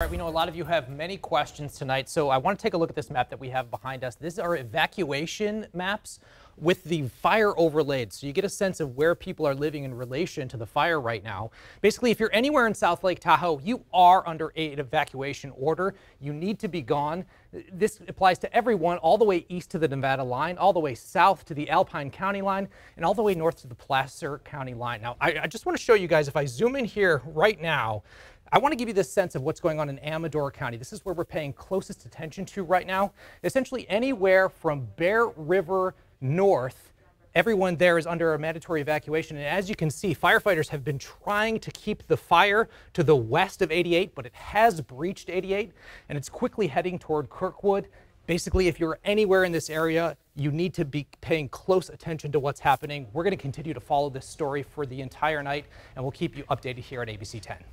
All right, we know a lot of you have many questions tonight, so I want to take a look at this map that we have behind us. These are evacuation maps with the fire overlaid, so you get a sense of where people are living in relation to the fire right now. Basically, if you're anywhere in South Lake Tahoe, you are under an evacuation order. You need to be gone. This applies to everyone all the way east to the Nevada line, all the way south to the Alpine County line, and all the way north to the Placer County line. Now, I, I just want to show you guys, if I zoom in here right now, I want to give you this sense of what's going on in Amador County. This is where we're paying closest attention to right now. Essentially anywhere from Bear River north, everyone there is under a mandatory evacuation. And as you can see, firefighters have been trying to keep the fire to the west of 88, but it has breached 88 and it's quickly heading toward Kirkwood. Basically, if you're anywhere in this area, you need to be paying close attention to what's happening. We're going to continue to follow this story for the entire night, and we'll keep you updated here at ABC 10.